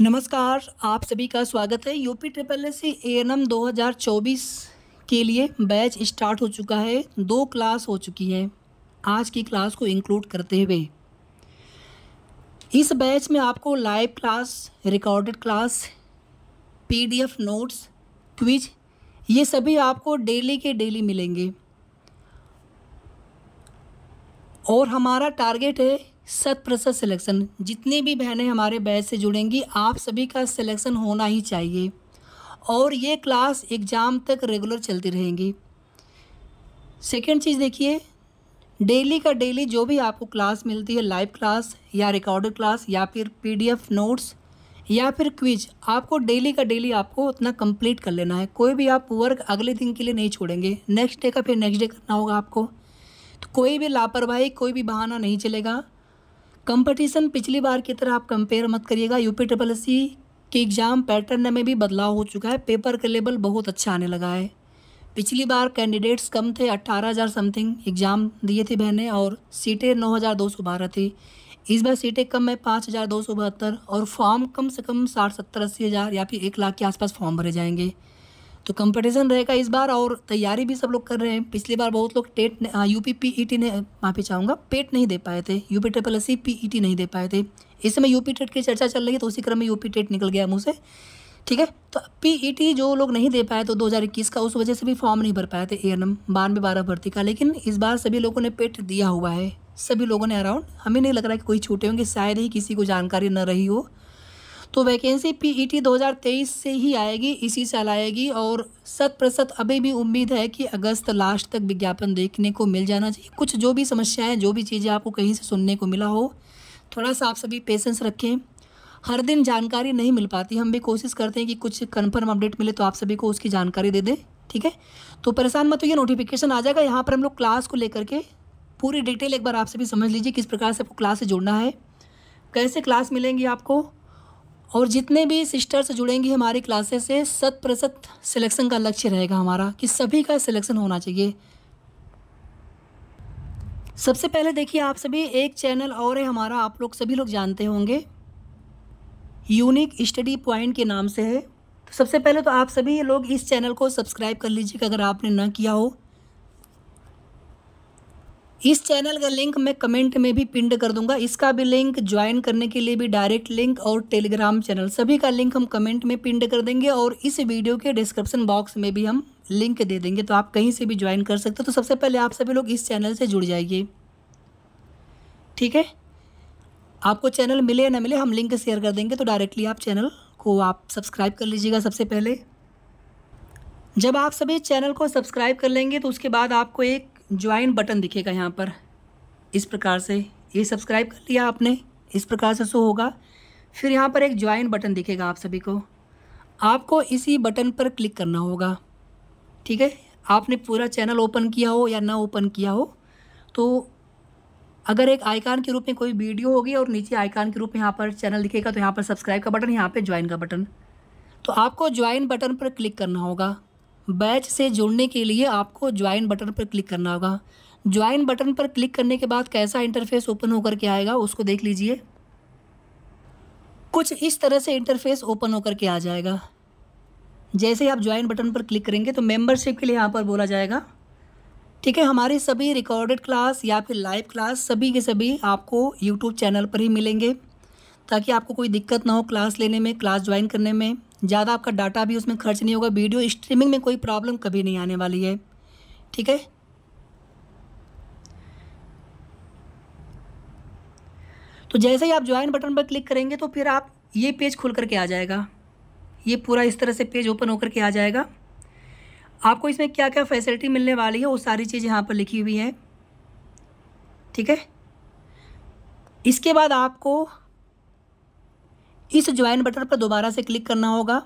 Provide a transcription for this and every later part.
नमस्कार आप सभी का स्वागत है यूपी ट्रिपल एस सी हज़ार चौबीस के लिए बैच स्टार्ट हो चुका है दो क्लास हो चुकी है आज की क्लास को इंक्लूड करते हुए इस बैच में आपको live class recorded class PDF notes quiz ये सभी आपको डेली के डेली मिलेंगे और हमारा टारगेट है शत प्रतिशत सिलेक्शन जितनी भी बहनें हमारे बैच से जुड़ेंगी आप सभी का सिलेक्शन होना ही चाहिए और ये क्लास एग्ज़ाम तक रेगुलर चलती रहेंगी सेकेंड चीज़ देखिए डेली का डेली जो भी आपको क्लास मिलती है लाइव क्लास या रिकॉर्डेड क्लास या फिर पीडीएफ नोट्स या फिर क्विज आपको डेली का डेली आपको उतना कंप्लीट कर लेना है कोई भी आप वर्क अगले दिन के लिए नहीं छोड़ेंगे नेक्स्ट डे का फिर नेक्स्ट डे करना होगा आपको तो कोई भी लापरवाही कोई भी बहाना नहीं चलेगा कंपटीशन पिछली बार की तरह आप कंपेयर मत करिएगा यूपी ट्रिपल सी के एग्ज़ाम पैटर्न में भी बदलाव हो चुका है पेपर का लेवल बहुत अच्छा आने लगा है पिछली बार कैंडिडेट्स कम थे 18,000 समथिंग एग्ज़ाम दिए थे बहने और सीटें बारह थी इस बार सीटें कम है पाँच हज़ार दो सौ बहत्तर और फॉर्म कम से कम साठ सत्तर अस्सी हज़ार या फिर एक लाख के आसपास फॉर्म भरे जाएंगे तो कंपटीशन रहेगा इस बार और तैयारी भी सब लोग कर रहे हैं पिछली बार बहुत लोग TET U P P E T ने e माफ़ी चाहूँगा पेट नहीं दे पाए थे U P triple S C P E T नहीं दे पाए थे इस समय यू पी टेट की चर्चा चल रही है तो उसी क्रम में यू पी टेट निकल गया मुँह से ठीक है तो पी ई टी जो लोग नहीं दे पाए तो दो हज़ार इक्कीस का उस वजह से भी फॉर्म नहीं भर पाए थे ए एन एम बानवे बारह भर्ती का लेकिन इस बार सभी लोगों ने पेट दिया हुआ है सभी लोगों ने अराउंड हमें नहीं लग रहा है कि कोई छूटे होंगे शायद ही किसी को जानकारी न रही हो तो वैकेंसी पीईटी 2023 से ही आएगी इसी साल आएगी और शत प्रतिशत अभी भी उम्मीद है कि अगस्त लास्ट तक विज्ञापन देखने को मिल जाना चाहिए कुछ जो भी समस्याएं जो भी चीज़ें आपको कहीं से सुनने को मिला हो थोड़ा सा आप सभी पेशेंस रखें हर दिन जानकारी नहीं मिल पाती हम भी कोशिश करते हैं कि कुछ कन्फर्म अपडेट मिले तो आप सभी को उसकी जानकारी दे दें ठीक है तो परेशान मत होइए नोटिफिकेशन आ जाएगा यहाँ पर हम लोग क्लास को लेकर के पूरी डिटेल एक बार आप सभी समझ लीजिए किस प्रकार से आपको क्लास से जुड़ना है कैसे क्लास मिलेंगी आपको और जितने भी सिस्टर्स जुड़ेंगी हमारी क्लासेस से शत प्रतिशत सिलेक्शन का लक्ष्य रहेगा हमारा कि सभी का सिलेक्शन होना चाहिए सबसे पहले देखिए आप सभी एक चैनल और है हमारा आप लोग सभी लोग जानते होंगे यूनिक स्टडी पॉइंट के नाम से है तो सबसे पहले तो आप सभी लोग इस चैनल को सब्सक्राइब कर लीजिएगा अगर आपने ना किया हो इस चैनल का लिंक मैं कमेंट में भी पिंड कर दूंगा इसका भी लिंक ज्वाइन करने के लिए भी डायरेक्ट लिंक और टेलीग्राम चैनल सभी का लिंक हम कमेंट में पिंड कर देंगे और इस वीडियो के डिस्क्रिप्शन बॉक्स में भी हम लिंक दे देंगे तो आप कहीं से भी ज्वाइन कर सकते हो तो सबसे पहले आप सभी लोग इस चैनल से जुड़ जाइए ठीक है आपको चैनल मिले या ना मिले हम लिंक शेयर कर देंगे तो डायरेक्टली आप चैनल को आप सब्सक्राइब कर लीजिएगा सबसे पहले जब आप सभी चैनल को सब्सक्राइब कर लेंगे तो उसके बाद आपको एक ज्वाइन बटन दिखेगा यहाँ पर इस प्रकार से ये सब्सक्राइब कर लिया आपने इस प्रकार से शो होगा फिर यहाँ पर एक ज्वाइन बटन दिखेगा आप सभी को आपको इसी बटन पर क्लिक करना होगा ठीक है आपने पूरा चैनल ओपन किया हो या ना ओपन किया हो तो अगर एक आइकान के रूप में कोई वीडियो होगी और नीचे आइकान के रूप में यहाँ पर चैनल दिखेगा तो यहाँ पर सब्सक्राइब का बटन यहाँ पर ज्वाइन का बटन तो आपको ज्वाइन बटन पर क्लिक करना होगा बैच से जुड़ने के लिए आपको ज्वाइन बटन पर क्लिक करना होगा ज्वाइन बटन पर क्लिक करने के बाद कैसा इंटरफेस ओपन होकर के आएगा उसको देख लीजिए कुछ इस तरह से इंटरफेस ओपन होकर के आ जाएगा जैसे ही आप ज्वाइन बटन पर क्लिक करेंगे तो मेंबरशिप के लिए यहाँ पर बोला जाएगा ठीक है हमारी सभी रिकॉर्डेड क्लास या फिर लाइव क्लास सभी के सभी आपको यूट्यूब चैनल पर ही मिलेंगे ताकि आपको कोई दिक्कत ना हो क्लास लेने में क्लास ज्वाइन करने में ज़्यादा आपका डाटा भी उसमें खर्च नहीं होगा वीडियो स्ट्रीमिंग में कोई प्रॉब्लम कभी नहीं आने वाली है ठीक है तो जैसे ही आप ज्वाइन बटन पर क्लिक करेंगे तो फिर आप ये पेज खुल करके आ जाएगा ये पूरा इस तरह से पेज ओपन होकर के आ जाएगा आपको इसमें क्या क्या फैसिलिटी मिलने वाली है वो सारी चीज़ यहाँ पर लिखी हुई है ठीक है इसके बाद आपको इस ज्वाइन बटन पर दोबारा से क्लिक करना होगा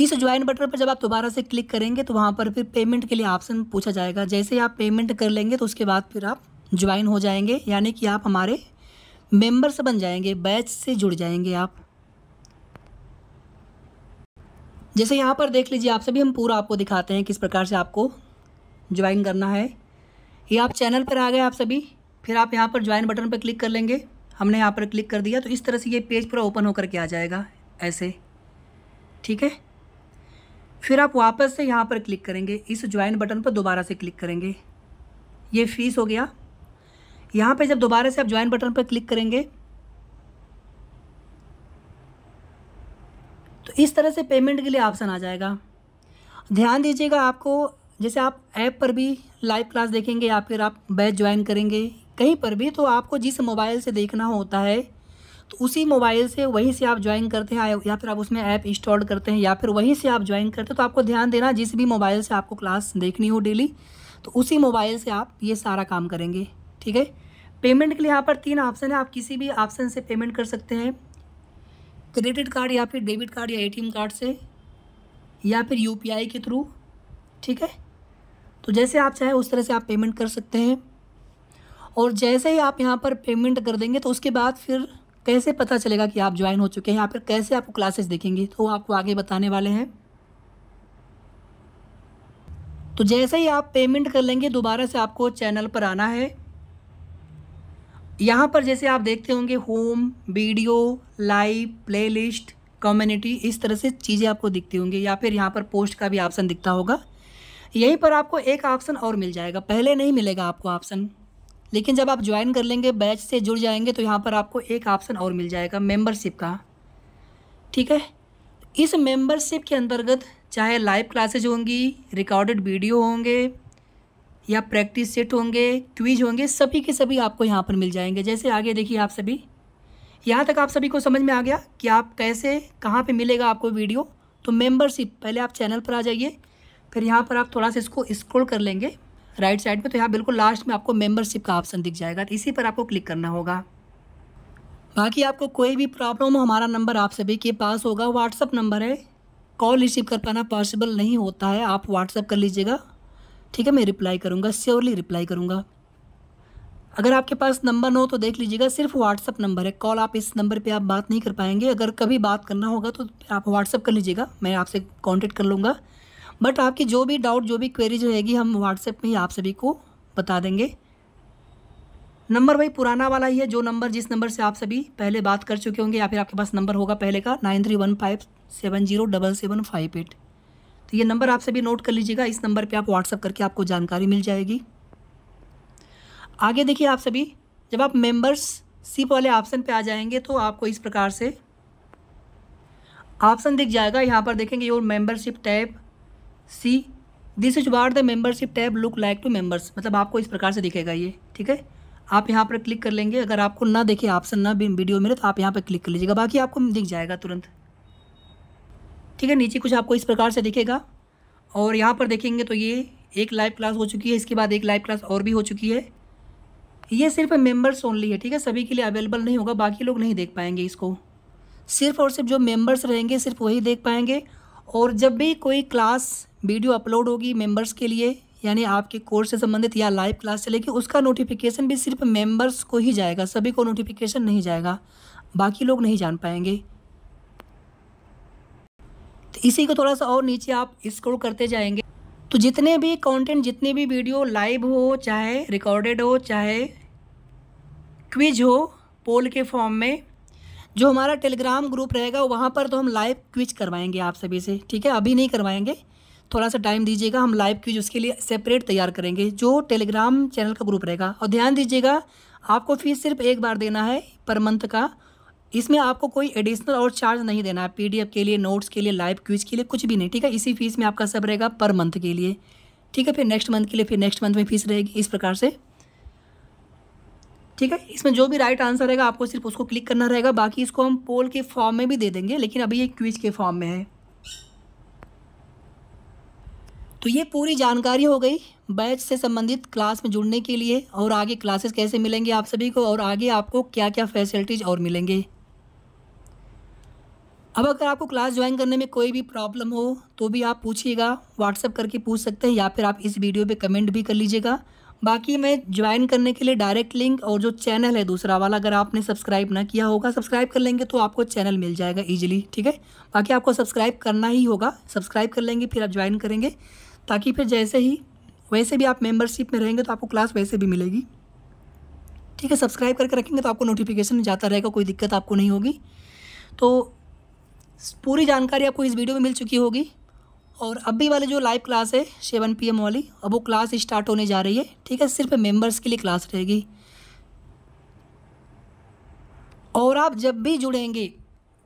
इस ज्वाइन बटन पर जब आप दोबारा से क्लिक करेंगे तो वहाँ पर फिर पेमेंट के लिए ऑप्शन पूछा जाएगा जैसे आप पेमेंट कर लेंगे तो उसके बाद फिर आप ज्वाइन हो जाएंगे यानी कि आप हमारे मेंबर्स बन जाएंगे बैच से जुड़ जाएंगे आप जैसे यहाँ पर देख लीजिए आप सभी हम पूरा आपको दिखाते हैं किस प्रकार से आपको ज्वाइन करना है ये आप चैनल पर आ गए आप सभी फिर आप यहाँ पर ज्वाइन बटन पर क्लिक कर लेंगे हमने यहाँ पर क्लिक कर दिया तो इस तरह से ये पेज पूरा ओपन होकर के आ जाएगा ऐसे ठीक है फिर आप वापस से यहाँ पर क्लिक करेंगे इस ज्वाइन बटन पर दोबारा से क्लिक करेंगे ये फीस हो गया यहाँ पे जब दोबारा से आप ज्वाइन बटन पर क्लिक करेंगे तो इस तरह से पेमेंट के लिए ऑप्शन आ जाएगा ध्यान दीजिएगा आपको जैसे आप ऐप पर भी लाइव क्लास देखेंगे या फिर आप बैच ज्वाइन करेंगे कहीं पर भी तो आपको जिस मोबाइल से देखना होता है तो उसी मोबाइल से वहीं से आप ज्वाइन करते हैं या फिर आप उसमें ऐप इंस्टॉल करते हैं या फिर वहीं से आप ज्वाइन करते हैं तो आपको ध्यान देना जिस भी मोबाइल से आपको क्लास देखनी हो डेली तो उसी मोबाइल से आप ये सारा काम करेंगे ठीक है पेमेंट के लिए यहाँ पर तीन ऑप्शन है आप किसी भी ऑप्शन से पेमेंट कर सकते हैं क्रेडिट कार्ड या फिर डेबिट कार्ड या ए कार्ड से या फिर यू के थ्रू ठीक है तो जैसे आप चाहें उस तरह से आप पेमेंट कर सकते हैं और जैसे ही आप यहाँ पर पेमेंट कर देंगे तो उसके बाद फिर कैसे पता चलेगा कि आप ज्वाइन हो चुके हैं या फिर कैसे आपको क्लासेस देखेंगे तो आपको आगे बताने वाले हैं तो जैसे ही आप पेमेंट कर लेंगे दोबारा से आपको चैनल पर आना है यहाँ पर जैसे आप देखते होंगे home video live playlist community इस तरह से चीज़ें आपको दिखती होंगी या फिर यहाँ पर पोस्ट का भी ऑप्शन दिखता होगा यहीं पर आपको एक ऑप्शन और मिल जाएगा पहले नहीं मिलेगा आपको ऑप्शन लेकिन जब आप ज्वाइन कर लेंगे बैच से जुड़ जाएंगे तो यहाँ पर आपको एक ऑप्शन और मिल जाएगा मेम्बरशिप का ठीक है इस मेंबरशिप के अंतर्गत चाहे लाइव क्लासेज होंगी रिकॉर्डेड वीडियो होंगे या प्रैक्टिस सेट होंगे क्विज होंगे सभी के सभी आपको यहाँ पर मिल जाएंगे जैसे आगे देखिए आप सभी यहाँ तक आप सभी को समझ में आ गया कि आप कैसे कहाँ पर मिलेगा आपको वीडियो तो मेम्बरशिप पहले आप चैनल पर आ जाइए फिर यहाँ पर आप थोड़ा सा इसको स्क्रोल कर लेंगे राइट साइड में तो यहाँ बिल्कुल लास्ट में आपको मेंबरशिप का ऑप्शन दिख जाएगा तो इसी पर आपको क्लिक करना होगा बाकी आपको कोई भी प्रॉब्लम हो हमारा नंबर आप सभी के पास होगा व्हाट्सअप नंबर है कॉल रिसीव कर पाना पॉसिबल नहीं होता है आप व्हाट्सअप कर लीजिएगा ठीक है मैं रिप्लाई करूँगा श्योरली रिप्लाई करूँगा अगर आपके पास नंबर ना हो तो देख लीजिएगा सिर्फ व्हाट्सअप नंबर है कॉल आप इस नंबर पे आप बात नहीं कर पाएंगे अगर कभी बात करना होगा तो आप व्हाट्सअप कर लीजिएगा मैं आपसे कांटेक्ट कर लूँगा बट आपकी जो भी डाउट जो भी क्वेरीज रहेगी हम व्हाट्सएप में ही आप सभी को बता देंगे नंबर वही पुराना वाला ही है जो नंबर जिस नंबर से आप सभी पहले बात कर चुके होंगे या फिर आपके पास नंबर होगा पहले का nine three one five seven zero double seven five eight तो ये नंबर आप सभी नोट कर लीजिएगा इस नंबर पे आप व्हाट्सअप करके आपको जानकारी मिल जाएगी आगे देखिए आप सभी जब आप मेंबर्सशिप वाले ऑप्शन पर आ जाएंगे तो आपको इस प्रकार से ऑप्शन दिख जाएगा यहाँ पर देखेंगे your membership tab see this is what the membership tab look like to members मतलब आपको इस प्रकार से दिखेगा ये ठीक है आप यहाँ पर क्लिक कर लेंगे अगर आपको ना देखे ऑप्शन ना भी वीडियो मिले तो आप यहाँ पर क्लिक कर लीजिएगा बाकी आपको दिख जाएगा तुरंत ठीक है नीचे कुछ आपको इस प्रकार से दिखेगा और यहाँ पर देखेंगे तो ये एक लाइव क्लास हो चुकी है इसके बाद एक लाइव क्लास और भी हो चुकी है ये सिर्फ मेंबर्स ओनली है ठीक है सभी के लिए अवेलेबल नहीं होगा बाकी लोग नहीं देख पाएंगे इसको सिर्फ और सिर्फ जो मेंबर्स रहेंगे सिर्फ वही देख पाएंगे और जब भी कोई क्लास वीडियो अपलोड होगी मेंबर्स के लिए यानी आपके कोर्स से संबंधित या लाइव क्लास चलेगी उसका नोटिफिकेशन भी सिर्फ मेंबर्स को ही जाएगा सभी को नोटिफिकेशन नहीं जाएगा बाकी लोग नहीं जान पाएंगे तो इसी को थोड़ा सा और नीचे आप स्क्रोल करते जाएंगे तो जितने भी कॉन्टेंट जितने भी वीडियो लाइव हो चाहे रिकॉर्डेड हो चाहे क्विज हो पोल के फॉर्म में जो हमारा टेलीग्राम ग्रुप रहेगा वहाँ पर तो हम लाइव क्विज करवाएंगे आप सभी से ठीक है अभी नहीं करवाएंगे थोड़ा सा टाइम दीजिएगा हम लाइव क्विज उसके लिए सेपरेट तैयार करेंगे जो टेलीग्राम चैनल का ग्रुप रहेगा और ध्यान दीजिएगा आपको फीस सिर्फ एक बार देना है पर मंथ का इसमें आपको कोई एडिशनल और चार्ज नहीं देना है पी के लिए नोट्स के लिए लाइव क्विज के लिए कुछ भी नहीं ठीक है इसी फीस में आपका सब रहेगा पर मंथ के लिए ठीक है फिर नेक्स्ट मंथ के लिए फिर नेक्स्ट मंथ में फीस रहेगी इस प्रकार से ठीक है इसमें जो भी राइट आंसर रहेगा आपको सिर्फ उसको क्लिक करना रहेगा बाकी इसको हम पोल के फॉर्म में भी दे देंगे लेकिन अभी ये क्विज के फॉर्म में है तो ये पूरी जानकारी हो गई बैच से संबंधित क्लास में जुड़ने के लिए और आगे क्लासेस कैसे मिलेंगे आप सभी को और आगे आपको क्या क्या फैसिलिटीज़ और मिलेंगे अब अगर आपको क्लास ज्वाइन करने में कोई भी प्रॉब्लम हो तो भी आप पूछिएगा व्हाट्सअप करके पूछ सकते हैं या फिर आप इस वीडियो पे कमेंट भी कर लीजिएगा बाकी मैं ज्वाइन करने के लिए डायरेक्ट लिंक और जो चैनल है दूसरा वाला अगर आपने सब्सक्राइब ना किया होगा सब्सक्राइब कर लेंगे तो आपको चैनल मिल जाएगा ईजिली ठीक है बाकी आपको सब्सक्राइब करना ही होगा सब्सक्राइब कर लेंगे फिर आप ज्वाइन करेंगे ताकि फिर जैसे ही वैसे भी आप मेम्बरशिप में रहेंगे तो आपको क्लास वैसे भी मिलेगी ठीक है सब्सक्राइब करके रखेंगे तो आपको नोटिफिकेशन जाता रहेगा कोई दिक्कत आपको नहीं होगी तो पूरी जानकारी आपको इस वीडियो में मिल चुकी होगी और अभी वाली जो लाइव क्लास है सेवन पी वाली अब वो क्लास स्टार्ट होने जा रही है ठीक है सिर्फ मेंबर्स के लिए क्लास रहेगी और आप जब भी जुड़ेंगे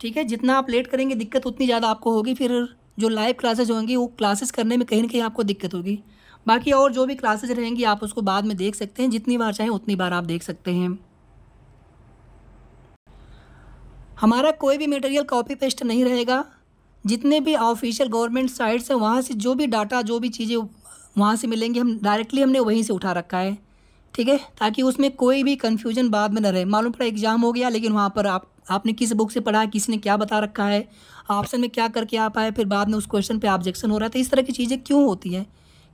ठीक है जितना आप लेट करेंगे दिक्कत उतनी ज़्यादा आपको होगी फिर जो लाइव क्लासेज होंगी वो क्लासेस करने में कहीं ना कहीं आपको दिक्कत होगी बाकी और जो भी क्लासेज रहेंगी आप उसको बाद में देख सकते हैं जितनी बार चाहें उतनी बार आप देख सकते हैं हमारा कोई भी मटेरियल कॉपी पेस्ट नहीं रहेगा जितने भी ऑफिशियल गवर्नमेंट साइट्स हैं वहाँ से जो भी डाटा जो भी चीज़ें वहाँ से मिलेंगी हम डायरेक्टली हमने वहीं से उठा रखा है ठीक है ताकि उसमें कोई भी कन्फ्यूजन बाद में न रहे मालूम पड़ा एग्ज़ाम हो गया लेकिन वहाँ पर आप आपने किस बुक से पढ़ा है किसने क्या बता रखा है ऑप्शन में क्या करके आ पाए फिर बाद में उस क्वेश्चन पे ऑब्जेक्शन हो रहा था तो इस तरह की चीज़ें क्यों होती हैं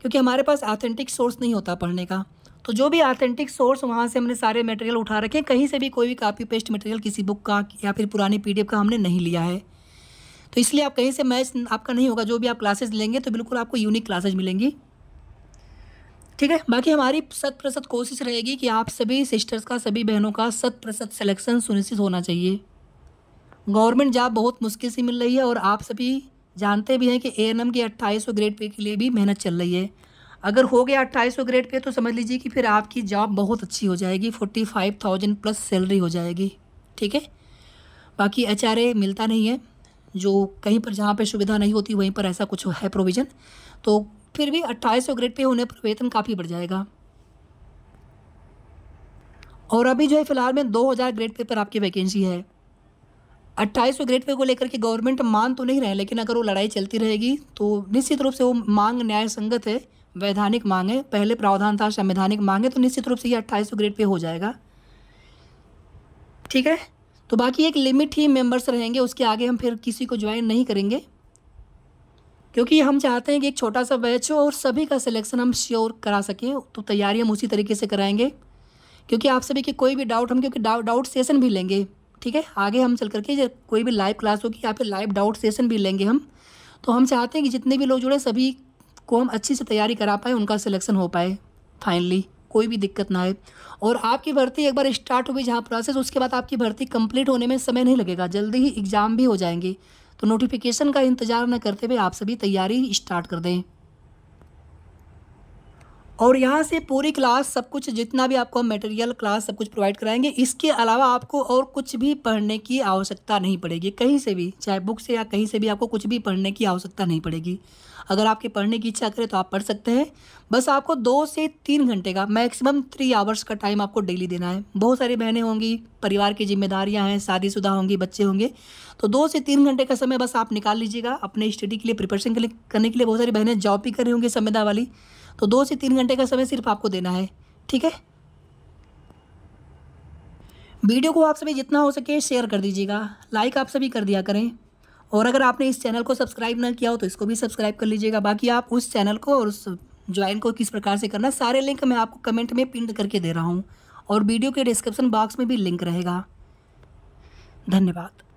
क्योंकि हमारे पास ऑथेंटिक सोर्स नहीं होता पढ़ने का तो जो भी ऑथेंटिक सोर्स वहाँ से हमने सारे मटेरियल उठा रखे हैं कहीं से भी कोई भी कापी पेस्ट मटेरियल किसी बुक का या फिर पुराने पी का हमने नहीं लिया है तो इसलिए आप कहीं से मैच आपका नहीं होगा जो भी आप क्लासेज लेंगे तो बिल्कुल आपको यूनिक क्लासेज मिलेंगी ठीक है बाकी हमारी शत प्रतिशत कोशिश रहेगी कि आप सभी सिस्टर्स का सभी बहनों का शत प्रतिशत सेलेक्शन सुनिश्चित होना चाहिए गवर्नमेंट जॉब बहुत मुश्किल से मिल रही है और आप सभी जानते भी हैं कि ए एन एम की अट्ठाईस ग्रेड पे के लिए भी मेहनत चल रही है अगर हो गया अट्ठाईस ग्रेड पे तो समझ लीजिए कि फिर आपकी जॉब बहुत अच्छी हो जाएगी forty five thousand plus salary हो जाएगी ठीक है बाकी एच मिलता नहीं है जो कहीं पर जहाँ पर सुविधा नहीं होती वहीं पर ऐसा कुछ है प्रोविज़न तो फिर भी अट्ठाईस सौ ग्रेड पे होने पर वेतन काफ़ी बढ़ जाएगा और अभी जो है फिलहाल में 2000 ग्रेड पे पर आपकी वैकेंसी है अट्ठाईस सौ ग्रेड पे को लेकर के गवर्नमेंट मान तो नहीं रहे लेकिन अगर वो लड़ाई चलती रहेगी तो निश्चित रूप से वो मांग न्याय संगत है वैधानिक मांग है पहले प्रावधान था संवैधानिक मांग है तो निश्चित रूप से ये अट्ठाईस सौ ग्रेड पे हो जाएगा ठीक है तो बाकी एक लिमिट ही मेंबर्स रहेंगे उसके आगे हम फिर किसी को ज्वाइन नहीं करेंगे क्योंकि हम चाहते हैं कि एक छोटा सा बैच हो और सभी का सिलेक्शन हम श्योर करा सकें तो तैयारी हम उसी तरीके से कराएंगे क्योंकि आप सभी के कोई भी डाउट हम क्योंकि डाउट सेशन भी लेंगे ठीक है आगे हम चल करके कोई भी लाइव क्लास होगी या फिर लाइव डाउट सेशन भी लेंगे हम तो हम चाहते हैं कि जितने भी लोग जुड़े सभी को हम अच्छी से तैयारी करा पाए उनका सिलेक्शन हो पाए फाइनली कोई भी दिक्कत ना आए और आपकी भर्ती एक बार स्टार्ट हो गई जहाँ प्रोसेस उसके बाद आपकी भर्ती कंप्लीट होने में समय नहीं लगेगा जल्दी ही एग्ज़ाम भी हो जाएंगे तो नोटिफिकेशन का इंतज़ार न करते हुए आप सभी तैयारी स्टार्ट कर दें और यहाँ से पूरी क्लास सब कुछ जितना भी आपको मटेरियल क्लास सब कुछ प्रोवाइड कराएंगे इसके अलावा आपको और कुछ भी पढ़ने की आवश्यकता नहीं पड़ेगी कहीं से भी चाहे बुक से या कहीं से भी आपको कुछ भी पढ़ने की आवश्यकता नहीं पड़ेगी अगर आपके पढ़ने की इच्छा करें तो आप पढ़ सकते हैं बस आपको दो से तीन घंटे का मैक्सिमम थ्री आवर्स का टाइम आपको डेली देना है बहुत सारी बहनें होंगी परिवार की जिम्मेदारियां हैं शादीशुदा होंगी बच्चे होंगे तो दो से तीन घंटे का समय बस आप निकाल लीजिएगा अपने स्टडी के लिए प्रिपरेशन के लिए करने के लिए बहुत सारी बहनें जॉब भी कर रही होंगी संविदा वाली तो दो से तीन घंटे का समय सिर्फ आपको देना है ठीक है वीडियो को आप सभी जितना हो सके शेयर कर दीजिएगा लाइक आप सभी कर दिया करें और अगर आपने इस चैनल को सब्सक्राइब ना किया हो तो इसको भी सब्सक्राइब कर लीजिएगा बाकी आप उस चैनल को और उस ज्वाइन को किस प्रकार से करना सारे लिंक मैं आपको कमेंट में पिंड करके दे रहा हूँ और वीडियो के डिस्क्रिप्शन बॉक्स में भी लिंक रहेगा धन्यवाद